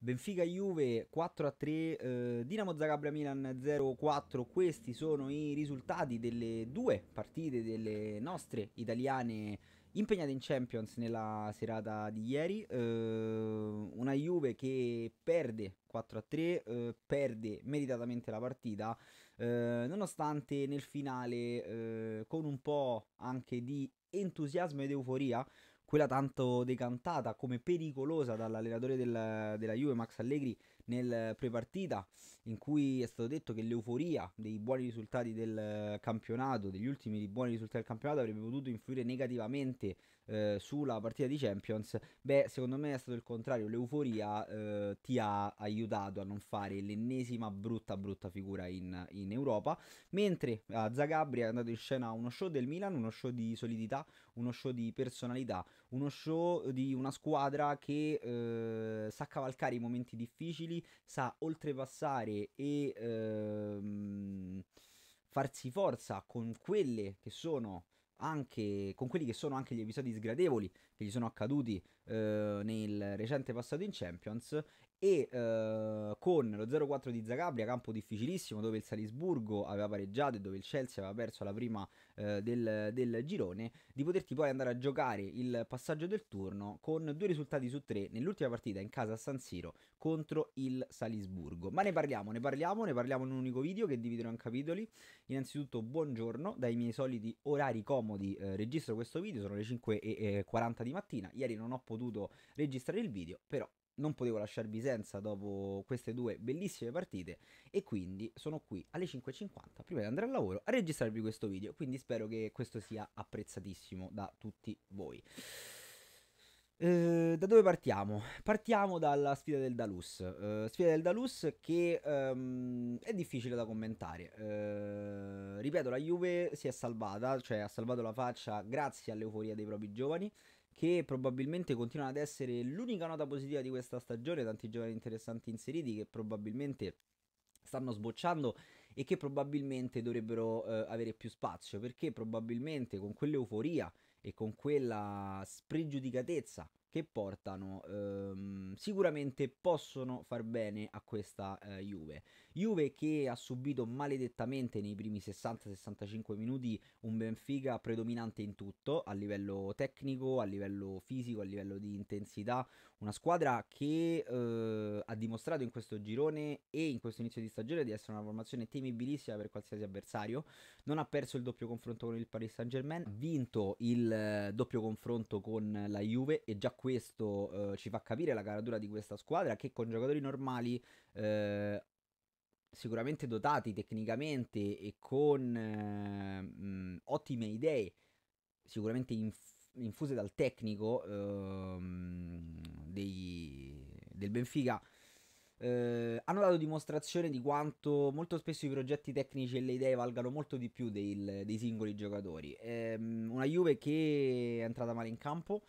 Benfica Juve 4 a 3, eh, Dinamo Zagabria Milan 0 4. Questi sono i risultati delle due partite delle nostre italiane impegnate in Champions nella serata di ieri. Eh, una Juve che perde 4 a 3, eh, perde meritatamente la partita, eh, nonostante nel finale eh, con un po' anche di entusiasmo ed euforia quella tanto decantata come pericolosa dall'allenatore della, della Juve Max Allegri nel prepartita in cui è stato detto che l'euforia dei buoni risultati del campionato, degli ultimi buoni risultati del campionato avrebbe potuto influire negativamente eh, sulla partita di Champions, beh, secondo me è stato il contrario, l'euforia eh, ti ha aiutato a non fare l'ennesima brutta brutta figura in, in Europa, mentre a eh, Zagabria è andato in scena uno show del Milan, uno show di solidità, uno show di personalità, uno show di una squadra che eh, sa cavalcare i momenti difficili, sa oltrepassare e ehm, farsi forza con quelle che sono anche con quelli che sono anche gli episodi sgradevoli che gli sono accaduti eh, nel recente passato in Champions e eh, con lo 0-4 di Zagabria, campo difficilissimo dove il Salisburgo aveva pareggiato e dove il Chelsea aveva perso la prima eh, del, del, girone, di poterti poi andare a giocare il passaggio del turno con due risultati su tre nell'ultima partita in casa a San Siro contro il Salisburgo. Ma ne parliamo, ne parliamo, ne parliamo in un unico video che dividerò in capitoli. Innanzitutto buongiorno, dai miei soliti orari comodi eh, registro questo video, sono le 5.40 eh, di mattina, ieri non ho potuto registrare il video, però non potevo lasciarvi senza dopo queste due bellissime partite e quindi sono qui alle 5.50 prima di andare al lavoro a registrarvi questo video quindi spero che questo sia apprezzatissimo da tutti voi eh, da dove partiamo? Partiamo dalla sfida del Dalus. Eh, sfida del Dalus che ehm, è difficile da commentare. Eh, ripeto, la Juve si è salvata, cioè ha salvato la faccia grazie all'euforia dei propri giovani che probabilmente continua ad essere l'unica nota positiva di questa stagione, tanti giovani interessanti inseriti che probabilmente stanno sbocciando e che probabilmente dovrebbero eh, avere più spazio perché probabilmente con quell'euforia e con quella spregiudicatezza che portano ehm, sicuramente possono far bene a questa eh, Juve. Juve che ha subito maledettamente nei primi 60-65 minuti un Benfica predominante in tutto, a livello tecnico, a livello fisico, a livello di intensità, una squadra che eh, ha dimostrato in questo girone e in questo inizio di stagione di essere una formazione temibilissima per qualsiasi avversario. Non ha perso il doppio confronto con il Paris Saint Germain, ha vinto il eh, doppio confronto con la Juve e già questo eh, ci fa capire la caratura di questa squadra che con giocatori normali eh, sicuramente dotati tecnicamente e con eh, mh, ottime idee, sicuramente in infuse dal tecnico ehm, dei, del Benfica eh, hanno dato dimostrazione di quanto molto spesso i progetti tecnici e le idee valgano molto di più dei, dei singoli giocatori. Eh, una Juve che è entrata male in campo,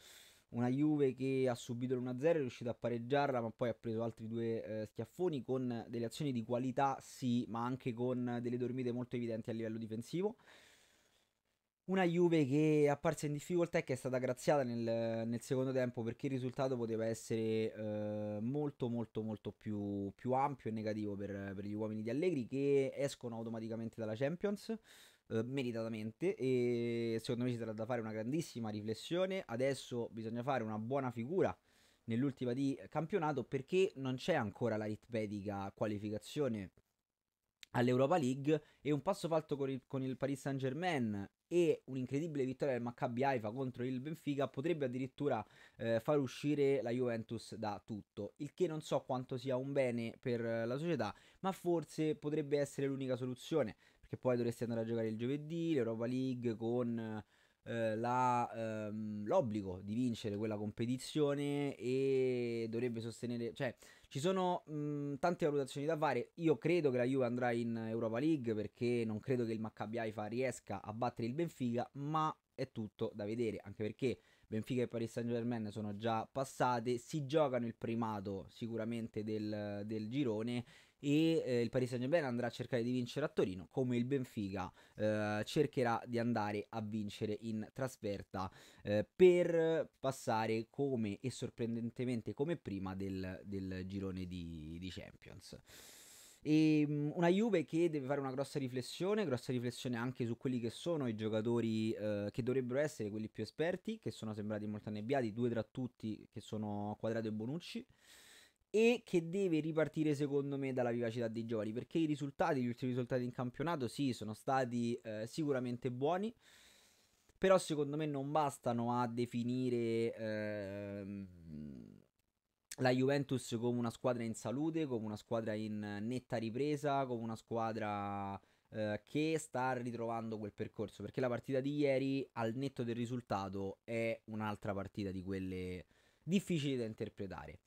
una Juve che ha subito l'1-0, è riuscita a pareggiarla, ma poi ha preso altri due eh, schiaffoni con delle azioni di qualità, sì, ma anche con delle dormite molto evidenti a livello difensivo. Una Juve che è apparsa in difficoltà e che è stata graziata nel, nel secondo tempo perché il risultato poteva essere eh, molto molto molto più, più ampio e negativo per, per, gli uomini di Allegri che escono automaticamente dalla Champions eh, meritatamente e secondo me ci sarà da fare una grandissima riflessione. Adesso bisogna fare una buona figura nell'ultima di campionato perché non c'è ancora l'aritmetica qualificazione all'Europa League e un passo fatto con il, con il Paris Saint Germain e un'incredibile vittoria del Maccabi Haifa contro il Benfica potrebbe addirittura eh, far uscire la Juventus da tutto, il che non so quanto sia un bene per la società, ma forse potrebbe essere l'unica soluzione, perché poi dovresti andare a giocare il giovedì, l'Europa League con eh, la, ehm, l'obbligo di vincere quella competizione e dovrebbe sostenere, cioè ci sono mh, tante valutazioni da fare, io credo che la Juve andrà in Europa League perché non credo che il Maccabi Haifa riesca a battere il Benfica, ma è tutto da vedere, anche perché Benfica e Paris Saint Germain sono già passate, si giocano il primato sicuramente del, del girone e eh, il Paris Saint-Germain andrà a cercare di vincere a Torino come il Benfica eh, cercherà di andare a vincere in trasferta eh, per passare come e sorprendentemente come prima del, del girone di, di Champions. E ehm, una Juve che deve fare una grossa riflessione, grossa riflessione anche su quelli che sono i giocatori eh, che dovrebbero essere quelli più esperti, che sono sembrati molto annebbiati, due tra tutti che sono Quadrato e Bonucci e che deve ripartire secondo me dalla vivacità dei giovani perché i risultati, gli ultimi risultati in campionato sì sono stati eh, sicuramente buoni però secondo me non bastano a definire eh, la Juventus come una squadra in salute, come una squadra in netta ripresa, come una squadra eh, che sta ritrovando quel percorso perché la partita di ieri al netto del risultato è un'altra partita di quelle difficili da interpretare.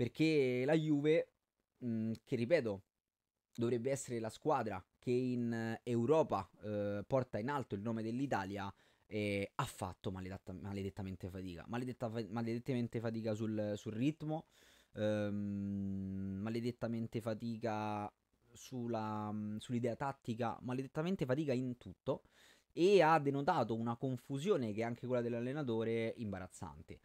Perché la Juve, mh, mhmm, che ripeto, dovrebbe essere la squadra che in Europa eh, porta in alto il nome dell'Italia, eh, ha fatto maledetta, maledettamente fatica. Maledetta, maledettamente fatica sul, sul ritmo, ehm, maledettamente fatica sulla, mhmm, sull'idea tattica, maledettamente fatica in tutto e ha denotato una confusione che è anche quella dell'allenatore imbarazzante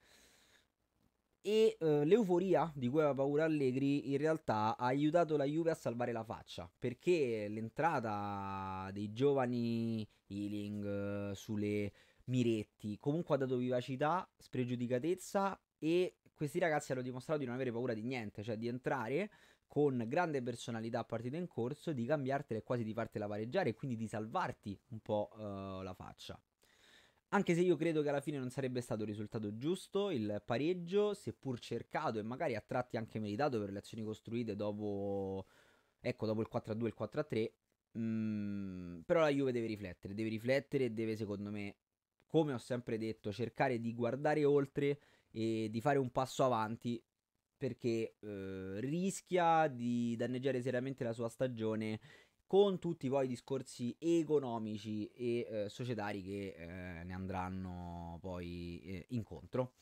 e eh, l'euforia di cui aveva paura Allegri in realtà ha aiutato la Juve a salvare la faccia perché l'entrata dei giovani Healing eh, sulle Miretti comunque ha dato vivacità, spregiudicatezza e questi ragazzi hanno dimostrato di non avere paura di niente, cioè di entrare con grande personalità a partita in corso, di cambiartela e quasi di fartela pareggiare e quindi di salvarti un po' eh, la faccia. Anche se io credo che alla fine non sarebbe stato il risultato giusto, il pareggio, seppur cercato e magari a tratti anche meritato per le azioni costruite dopo, ecco, dopo il 4-2 e il 4-3, Mm, però la Juve deve riflettere, deve riflettere e deve secondo me, come ho sempre detto, cercare di guardare oltre e di fare un passo avanti perché eh, rischia di danneggiare seriamente la sua stagione con tutti i i discorsi economici e eh, societari che eh, ne andranno poi eh, incontro.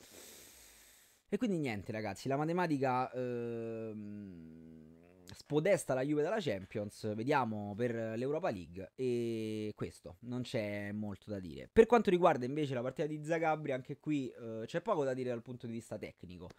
E quindi niente ragazzi, la matematica ehm, spodesta la Juve dalla Champions, vediamo per l'Europa League e questo, non c'è molto da dire. Per quanto riguarda invece la partita di Zagabria, anche qui eh, c'è poco da dire dal punto di vista tecnico.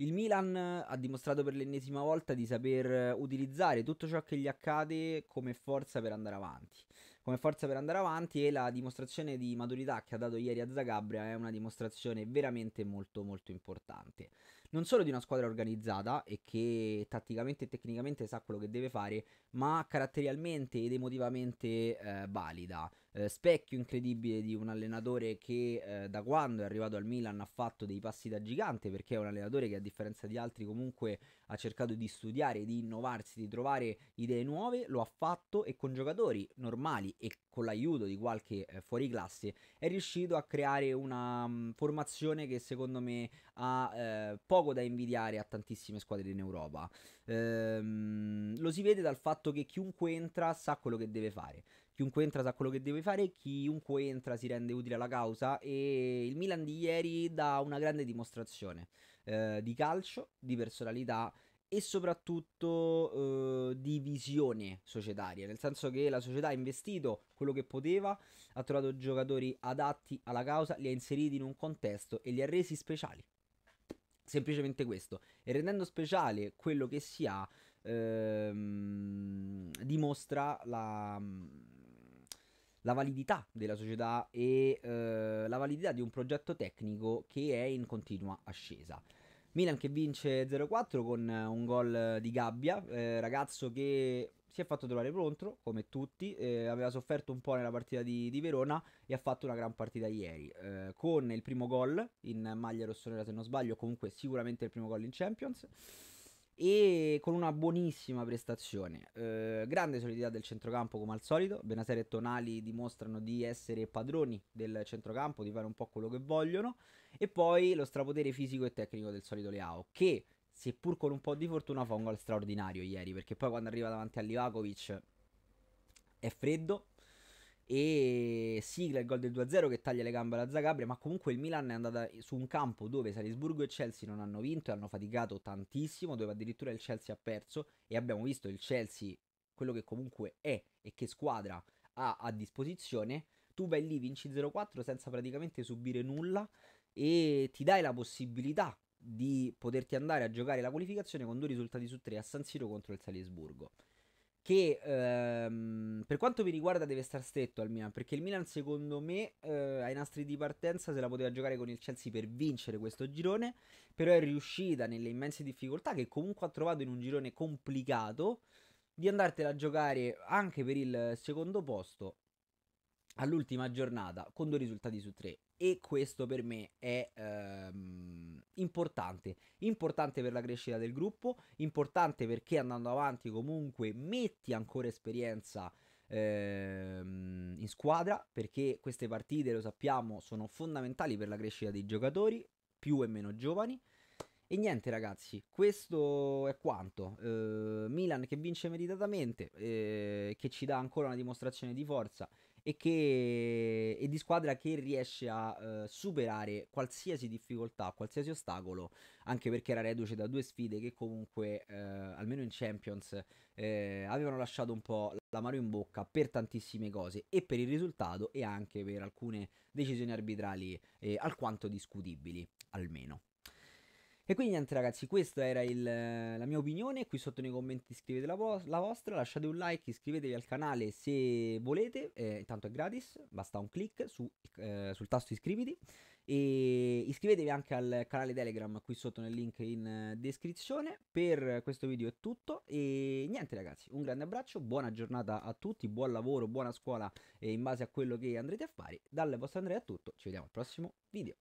Il Milan ha dimostrato per l'ennesima volta di saper utilizzare tutto ciò che gli accade come forza per andare avanti. Come forza per andare avanti e la dimostrazione di maturità che ha dato ieri a Zagabria è una dimostrazione veramente molto molto importante non solo di una squadra organizzata e che tatticamente e tecnicamente sa quello che deve fare, ma caratterialmente ed emotivamente eh, valida. Eh, specchio incredibile di un allenatore che eh, da quando è arrivato al Milan ha fatto dei passi da gigante, perché è un allenatore che a differenza di altri comunque ha cercato di studiare, di innovarsi, di trovare idee nuove, lo ha fatto e con giocatori normali e con l'aiuto di qualche eh, fuoriclasse è riuscito a creare una um, formazione che secondo me ha eh, poco poco da invidiare a tantissime squadre in Europa. Ehm, lo si vede dal fatto che chiunque entra sa quello che deve fare. Chiunque entra sa quello che deve fare, chiunque entra si rende utile alla causa e il Milan di ieri dà una grande dimostrazione eh, di calcio, di personalità e soprattutto eh, di visione societaria, nel senso che la società ha investito quello che poteva, ha trovato giocatori adatti alla causa, li ha inseriti in un contesto e li ha resi speciali semplicemente questo e rendendo speciale quello che si ha ehm, dimostra la, la, validità della società e eh, la validità di un progetto tecnico che è in continua ascesa. Milan che vince 0-4 con un gol di gabbia, eh, ragazzo che si è fatto trovare pronto, come tutti, eh, aveva sofferto un po' nella partita di, di, Verona e ha fatto una gran partita ieri, eh, con il primo gol in maglia rossonera se non sbaglio, comunque sicuramente il primo gol in Champions, e con una buonissima prestazione. Eh, grande solidità del centrocampo come al solito, Benasere e Tonali dimostrano di essere padroni del centrocampo, di fare un po' quello che vogliono, e poi lo strapotere fisico e tecnico del solito Leao, che seppur con un po' di fortuna, fa un gol straordinario ieri, perché poi quando arriva davanti a Livakovic è freddo e sigla il gol del 2-0 che taglia le gambe alla Zagabria, ma comunque il Milan è andato su un campo dove Salisburgo e Chelsea non hanno vinto e hanno faticato tantissimo, dove addirittura il Chelsea ha perso e abbiamo visto il Chelsea quello che comunque è e che squadra ha a disposizione, tu vai lì, vinci 0-4 senza praticamente subire nulla e ti dai la possibilità di poterti andare a giocare la qualificazione con due risultati su tre a San Siro contro il Salisburgo. Che ehm, per quanto mi riguarda deve star stretto al Milan, perché il Milan secondo me eh, ai nastri di partenza se la poteva giocare con il Chelsea per vincere questo girone, però è riuscita nelle immense difficoltà che comunque ha trovato in un girone complicato di andartela a giocare anche per il secondo posto all'ultima giornata con due risultati su tre e questo per me è ehm, importante, importante per la crescita del gruppo, importante perché andando avanti comunque metti ancora esperienza ehm, in squadra perché queste partite lo sappiamo sono fondamentali per la crescita dei giocatori più e meno giovani. E niente ragazzi, questo è quanto. Eh, Milan che vince meritatamente, eh, che ci dà ancora una dimostrazione di forza e, che, e di squadra che riesce a uh, superare qualsiasi difficoltà, qualsiasi ostacolo, anche perché era reduce da due sfide che comunque, uh, almeno in Champions, eh, avevano lasciato un po' l'amaro in bocca per tantissime cose e per il risultato e anche per alcune decisioni arbitrali eh, alquanto discutibili, almeno. E quindi niente ragazzi, questa era il, la mia opinione, qui sotto nei commenti scrivete la, vo la, vostra, lasciate un like, iscrivetevi al canale se volete, eh, tanto è gratis, basta un clic su, eh, sul tasto iscriviti e iscrivetevi anche al canale Telegram qui sotto nel link in descrizione. Per questo video è tutto e niente ragazzi, un grande abbraccio, buona giornata a tutti, buon lavoro, buona scuola eh, in base a quello che andrete a fare. Dal vostro Andrea è tutto, ci vediamo al prossimo video.